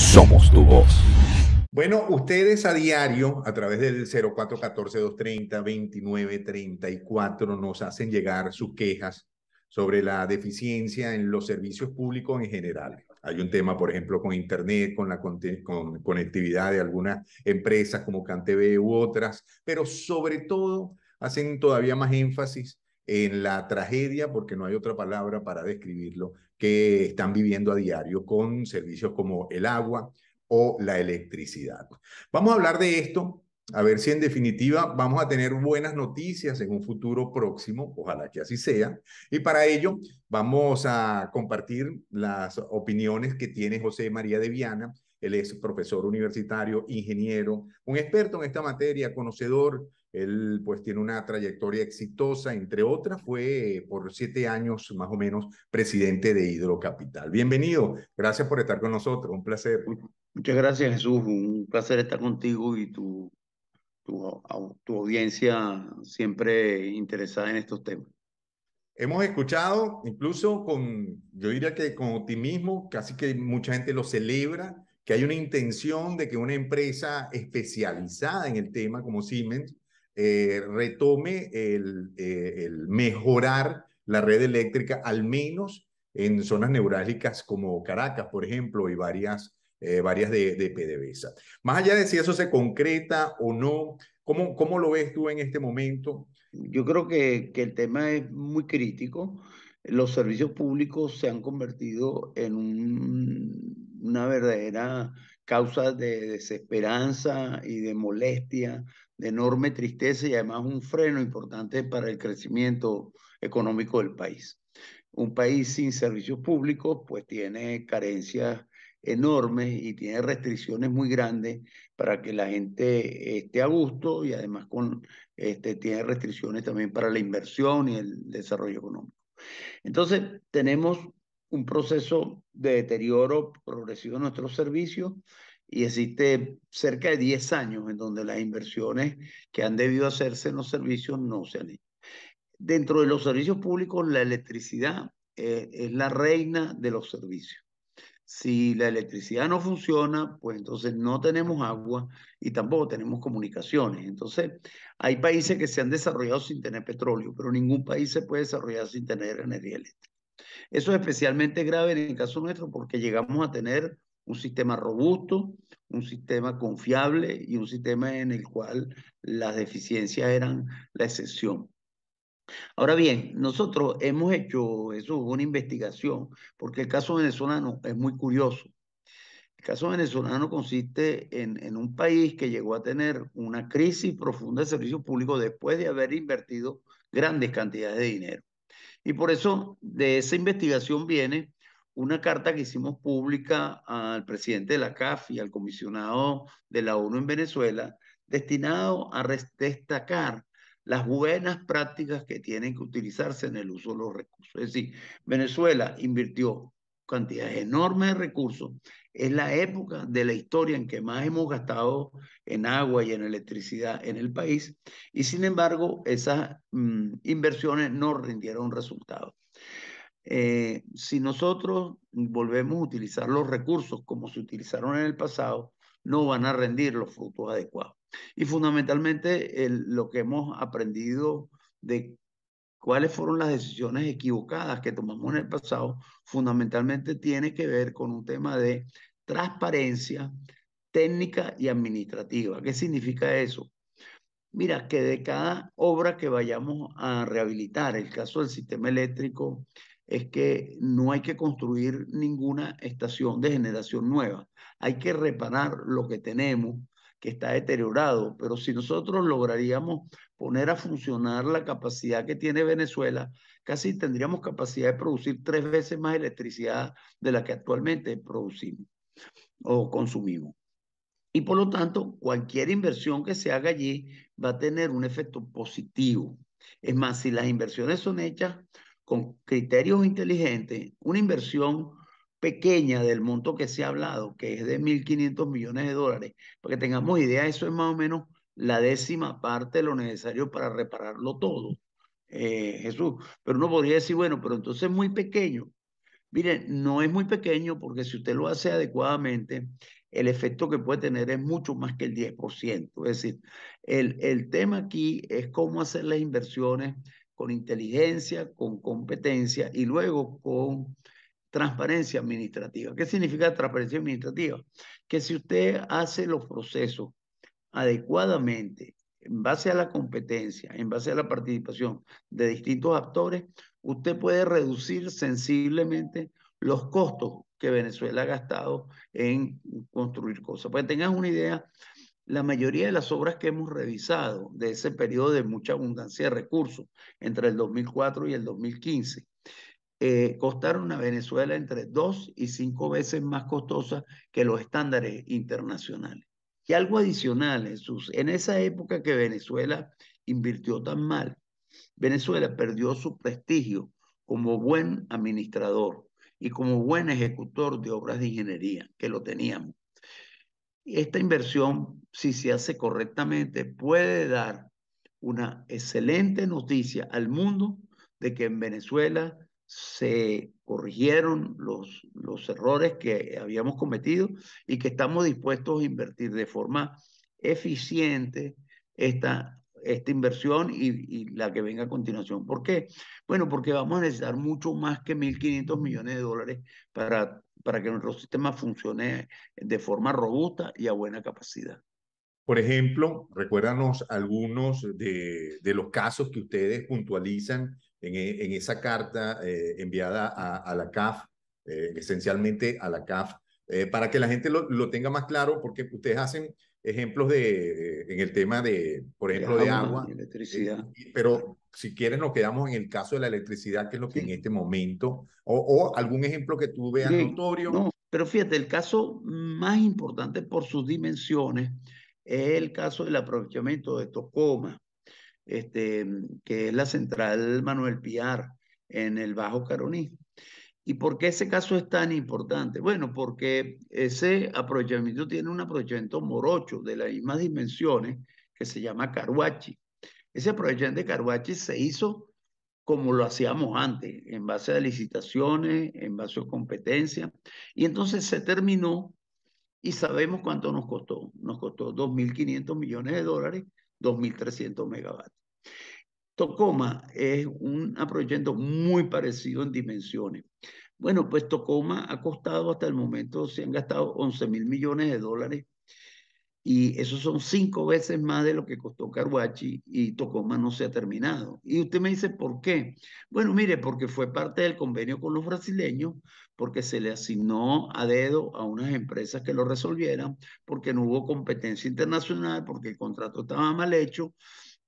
Somos tu voz. Bueno, ustedes a diario, a través del 0414-230-2934, nos hacen llegar sus quejas sobre la deficiencia en los servicios públicos en general. Hay un tema, por ejemplo, con Internet, con la conectividad de algunas empresas como CanTV u otras, pero sobre todo hacen todavía más énfasis en la tragedia, porque no hay otra palabra para describirlo, que están viviendo a diario con servicios como el agua o la electricidad. Vamos a hablar de esto, a ver si en definitiva vamos a tener buenas noticias en un futuro próximo, ojalá que así sea, y para ello vamos a compartir las opiniones que tiene José María de Viana, él es profesor universitario, ingeniero, un experto en esta materia, conocedor. Él pues tiene una trayectoria exitosa, entre otras fue eh, por siete años más o menos presidente de Hidrocapital. Bienvenido, gracias por estar con nosotros, un placer. Muchas gracias Jesús, un placer estar contigo y tu, tu, audiencia siempre interesada en estos temas. Hemos escuchado, incluso con, yo diría que con optimismo, casi que mucha gente lo celebra, que hay una intención de que una empresa especializada en el tema como Siemens eh, retome eh, el, mejorar la red eléctrica, al menos en zonas neurálgicas como Caracas, por ejemplo, y varias, eh, varias de, de, PDVSA. Más allá de si eso se concreta o no, ¿cómo, cómo lo ves tú en este momento? Yo creo que, que el tema es muy crítico los servicios públicos se han convertido en una verdadera causa de desesperanza y de molestia, de enorme tristeza y además un freno importante para el crecimiento económico del país. Un país sin servicios públicos pues tiene carencias enormes y tiene restricciones muy grandes para que la gente esté a gusto y además con, este, tiene restricciones también para la inversión y el desarrollo económico. Entonces, tenemos un proceso de deterioro progresivo de nuestros servicios y existe cerca de 10 años en donde las inversiones que han debido hacerse en los servicios no se han hecho. Dentro de los servicios públicos, la electricidad eh, es la reina de los servicios. Si la electricidad no funciona, pues entonces no tenemos agua y tampoco tenemos comunicaciones. Entonces, hay países que se han desarrollado sin tener petróleo, pero ningún país se puede desarrollar sin tener energía eléctrica. Eso es especialmente grave en el caso nuestro porque llegamos a tener un sistema robusto, un sistema confiable y un sistema en el cual las deficiencias eran la excepción. Ahora bien, nosotros hemos hecho eso, una investigación, porque el caso venezolano es muy curioso. El caso venezolano consiste en, en un país que llegó a tener una crisis profunda de servicios públicos después de haber invertido grandes cantidades de dinero. Y por eso de esa investigación viene una carta que hicimos pública al presidente de la CAF y al comisionado de la ONU en Venezuela, destinado a destacar las buenas prácticas que tienen que utilizarse en el uso de los recursos. Es decir, Venezuela invirtió cantidades enormes de recursos. Es la época de la historia en que más hemos gastado en agua y en electricidad en el país y sin embargo esas mm, inversiones no rindieron resultados. Eh, si nosotros volvemos a utilizar los recursos como se utilizaron en el pasado, no van a rendir los frutos adecuados. Y fundamentalmente lo que hemos aprendido de cuáles fueron las decisiones equivocadas que tomamos en el pasado, fundamentalmente tiene que ver con un tema de transparencia técnica y administrativa. ¿Qué significa eso? Mira, que de cada obra que vayamos a rehabilitar, el caso del sistema eléctrico, es que no hay que construir ninguna estación de generación nueva. Hay que reparar lo que tenemos que está deteriorado, pero si nosotros lograríamos poner a funcionar la capacidad que tiene Venezuela, casi tendríamos capacidad de producir tres veces más electricidad de la que actualmente producimos o consumimos. Y por lo tanto, cualquier inversión que se haga allí va a tener un efecto positivo. Es más, si las inversiones son hechas con criterios inteligentes, una inversión pequeña del monto que se ha hablado, que es de 1.500 millones de dólares, para que tengamos idea, eso es más o menos la décima parte de lo necesario para repararlo todo. Eh, Jesús, pero uno podría decir, bueno, pero entonces es muy pequeño. Miren, no es muy pequeño porque si usted lo hace adecuadamente, el efecto que puede tener es mucho más que el 10%. Es decir, el, el tema aquí es cómo hacer las inversiones con inteligencia, con competencia y luego con transparencia administrativa. ¿Qué significa transparencia administrativa? Que si usted hace los procesos adecuadamente, en base a la competencia, en base a la participación de distintos actores, usted puede reducir sensiblemente los costos que Venezuela ha gastado en construir cosas. Pues que una idea, la mayoría de las obras que hemos revisado de ese periodo de mucha abundancia de recursos entre el 2004 y el 2015 eh, costaron a Venezuela entre dos y cinco veces más costosas que los estándares internacionales. Y algo adicional, en esa época que Venezuela invirtió tan mal, Venezuela perdió su prestigio como buen administrador y como buen ejecutor de obras de ingeniería, que lo teníamos. Esta inversión, si se hace correctamente, puede dar una excelente noticia al mundo de que en Venezuela se corrigieron los, los errores que habíamos cometido y que estamos dispuestos a invertir de forma eficiente esta, esta inversión y, la que venga a continuación. ¿Por qué? Bueno, porque vamos a necesitar mucho más que 1.500 millones de dólares para, para que nuestro sistema funcione de forma robusta y a buena capacidad. Por ejemplo, recuérdanos algunos de, de los casos que ustedes puntualizan e, en, esa carta eh, enviada a, la CAF, eh, esencialmente a la CAF, eh, para que la gente lo, tenga más claro, porque ustedes hacen ejemplos de, en el tema de, por ejemplo, de agua, electricidad. pero si quieren nos quedamos en el caso de la electricidad, que es lo que en este momento, o, algún ejemplo que tú veas notorio. No, pero fíjate, el caso más importante por sus dimensiones es el caso del aprovechamiento de Tocoma este, que es la central Manuel Piar en el Bajo Caroní. ¿Y por qué ese caso es tan importante? Bueno, porque ese aprovechamiento tiene un aprovechamiento morocho de las mismas dimensiones que se llama Caruachi. Ese aprovechamiento de Caruachi se hizo como lo hacíamos antes, en base a licitaciones, en base a competencia. Y entonces se terminó y sabemos cuánto nos costó. Nos costó 2.500 millones de dólares, 2.300 megavatios. Tocoma es un proyecto muy parecido en dimensiones. Bueno, pues Tocoma ha costado hasta el momento, se han gastado 11 mil millones de dólares y eso son cinco veces más de lo que costó Carhuachi y Tocoma no se ha terminado. Y usted me dice, ¿por qué? Bueno, mire, porque fue parte del convenio con los brasileños, porque se le asignó a dedo a unas empresas que lo resolvieran, porque no hubo competencia internacional, porque el contrato estaba mal hecho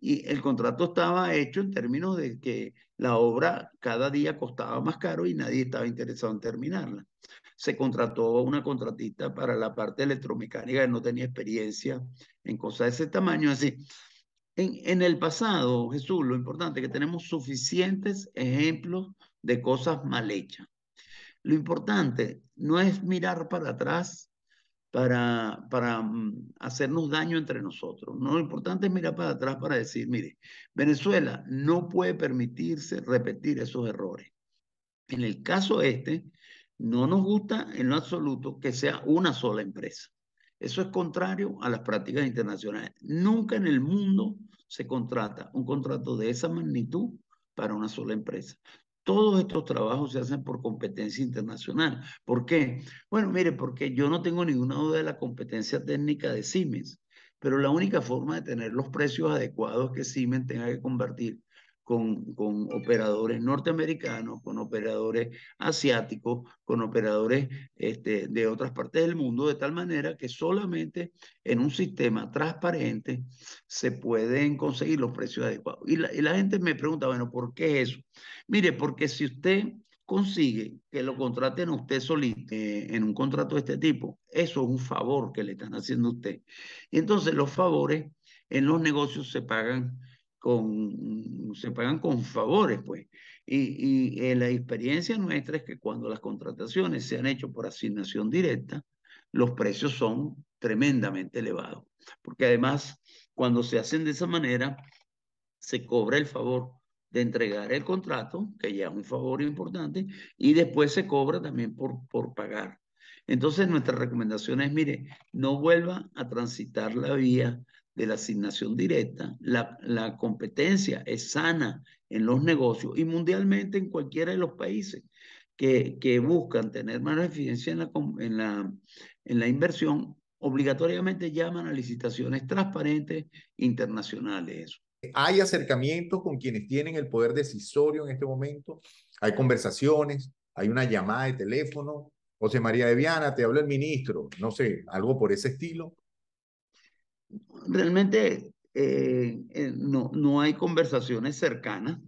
y el contrato estaba hecho en términos de que la obra cada día costaba más caro y nadie estaba interesado en terminarla. Se contrató una contratista para la parte electromecánica que no tenía experiencia en cosas de ese tamaño. Así, en, en el pasado, Jesús, lo importante es que tenemos suficientes ejemplos de cosas mal hechas. Lo importante no es mirar para atrás para, para mm, hacernos daño entre nosotros. ¿no? Lo importante es mirar para atrás para decir, mire, Venezuela no puede permitirse repetir esos errores. En el caso este, no nos gusta en lo absoluto que sea una sola empresa. Eso es contrario a las prácticas internacionales. Nunca en el mundo se contrata un contrato de esa magnitud para una sola empresa. Todos estos trabajos se hacen por competencia internacional. ¿Por qué? Bueno, mire, porque yo no tengo ninguna duda de la competencia técnica de Siemens, pero la única forma de tener los precios adecuados que Siemens tenga que convertir con, operadores norteamericanos, con operadores asiáticos, con operadores este, de otras partes del mundo, de tal manera que solamente en un sistema transparente se pueden conseguir los precios adecuados. Y la, gente me pregunta, bueno, ¿por qué eso? Mire, porque si usted consigue que lo contraten a usted solito eh, en un contrato de este tipo, eso es un favor que le están haciendo a usted. Y entonces los favores en los negocios se pagan con, se pagan con favores, pues. Y, eh, la experiencia nuestra es que cuando las contrataciones se han hecho por asignación directa, los precios son tremendamente elevados. Porque además, cuando se hacen de esa manera, se cobra el favor de entregar el contrato, que ya es un favor importante, y después se cobra también por, por pagar. Entonces, nuestra recomendación es, mire, no vuelva a transitar la vía de la asignación directa, la, competencia es sana en los negocios y mundialmente en cualquiera de los países que, buscan tener más eficiencia en la, en, la, en la inversión, obligatoriamente llaman a licitaciones transparentes internacionales. ¿Hay acercamientos con quienes tienen el poder decisorio en este momento? ¿Hay conversaciones? ¿Hay una llamada de teléfono? José María de Viana, te habla el ministro, no sé, algo por ese estilo realmente eh, eh, no, no hay conversaciones cercanas,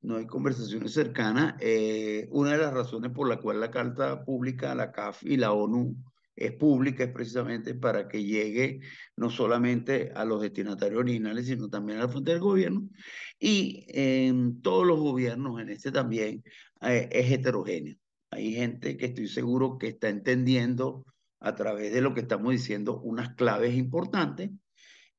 no hay conversaciones cercanas. Eh, una de las razones por la cual la Carta Pública, la CAF y la ONU es pública es precisamente para que llegue no solamente a los destinatarios originales, sino también a la fuente del gobierno. Y en em, todos los gobiernos, en este también, es heterogéneo. Hay gente que estoy seguro que está entendiendo a través de lo que estamos diciendo unas claves importantes.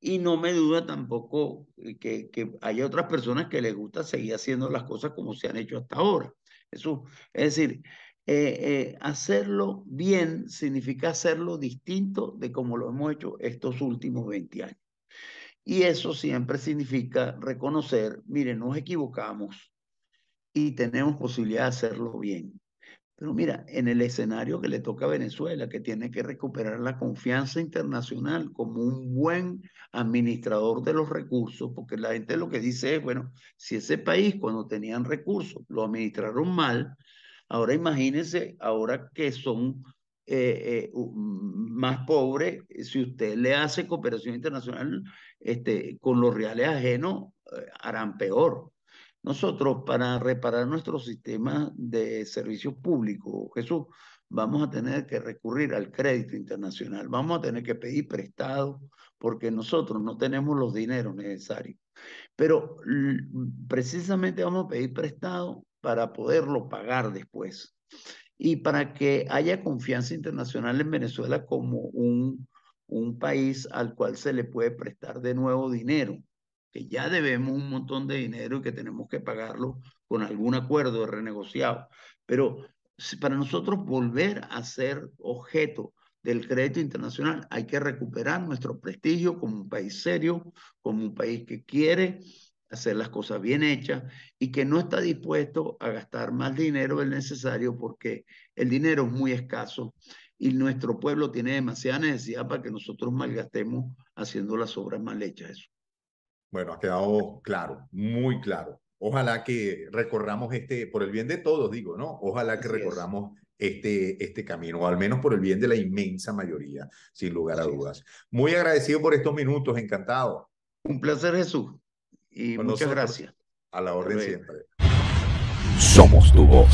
Y no me duda tampoco eh, que, que haya otras personas que les gusta seguir haciendo las cosas como se han hecho hasta ahora. Eso, es decir, eh, eh, hacerlo bien significa hacerlo distinto de como lo hemos hecho estos últimos 20 años. Y eso siempre significa reconocer, mire, nos equivocamos y tenemos posibilidad de hacerlo bien. Pero mira, en el escenario que le toca a Venezuela, que tiene que recuperar la confianza internacional como un buen administrador de los recursos, porque la gente lo que dice es, bueno, si ese país cuando tenían recursos lo administraron mal, ahora imagínense, ahora que son eh, eh, más pobres, si usted le hace cooperación internacional este, con los reales ajenos, eh, harán peor. Nosotros para reparar nuestro sistema de servicios públicos, Jesús, vamos a tener que recurrir al crédito internacional, vamos a tener que pedir prestado porque nosotros no tenemos los dineros necesarios. Pero mm, precisamente vamos a pedir prestado para poderlo pagar después y para que haya confianza internacional en Venezuela como un, país al cual se le puede prestar de nuevo dinero que ya debemos un montón de dinero y que tenemos que pagarlo con algún acuerdo renegociado. Pero para nosotros volver a ser objeto del crédito internacional, hay que recuperar nuestro prestigio como un país serio, como un país que quiere hacer las cosas bien hechas y que no está dispuesto a gastar más dinero del necesario porque el dinero es muy escaso y nuestro pueblo tiene demasiada necesidad para que nosotros malgastemos haciendo las obras mal hechas. Eso. Bueno, ha quedado claro, muy claro. Ojalá que recorramos este, por el bien de todos, digo, ¿no? Ojalá que recorramos este, este camino, o al menos por el bien de la inmensa mayoría, sin lugar a dudas. Muy agradecido por estos minutos, encantado. Un placer, Jesús. Y muchas gracias. A la orden siempre. Somos tu voz.